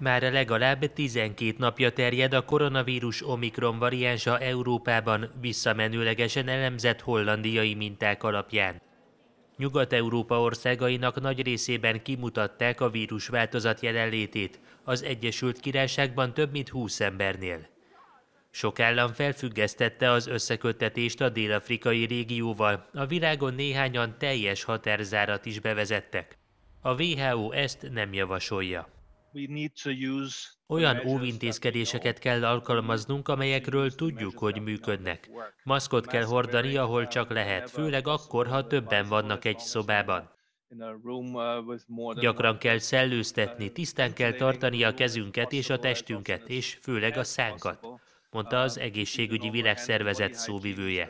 Már a legalább 12 napja terjed a koronavírus omikron variánsa Európában visszamenőlegesen elemzett hollandiai minták alapján. Nyugat-Európa országainak nagy részében kimutatták a változat jelenlétét, az Egyesült Királyságban több mint 20 embernél. Sok állam felfüggesztette az összeköttetést a dél-afrikai régióval, a világon néhányan teljes határzárat is bevezettek. A WHO ezt nem javasolja. Olyan óvintézkedéseket kell alkalmaznunk, amelyekről tudjuk, hogy működnek. Maszkot kell hordani, ahol csak lehet, főleg akkor, ha többen vannak egy szobában. Uh, Gyakran kell uh, szellőztetni, tisztán kell tartani a kezünket és a testünket, és főleg a szánkat mondta az egészségügyi világszervezet szóvivője.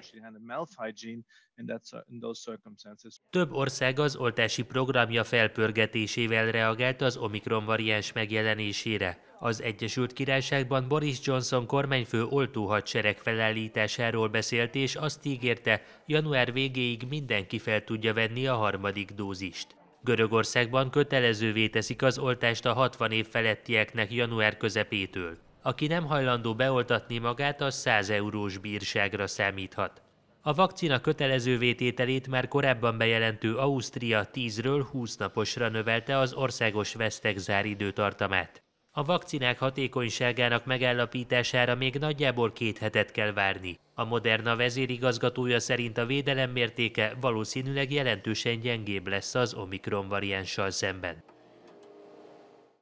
Több ország az oltási programja felpörgetésével reagált az Omikron variáns megjelenésére. Az Egyesült Királyságban Boris Johnson kormányfő oltóhadsereg felállításáról beszélt, és azt ígérte, január végéig mindenki fel tudja venni a harmadik dózist. Görögországban kötelezővé teszik az oltást a 60 év felettieknek január közepétől. Aki nem hajlandó beoltatni magát, az 100 eurós bírságra számíthat. A vakcina kötelező vétételét már korábban bejelentő Ausztria 10-ről 20 naposra növelte az országos vesztek záridőtartamát. A vakcinák hatékonyságának megállapítására még nagyjából két hetet kell várni. A Moderna vezérigazgatója szerint a védelem mértéke valószínűleg jelentősen gyengébb lesz az Omikron variánssal szemben.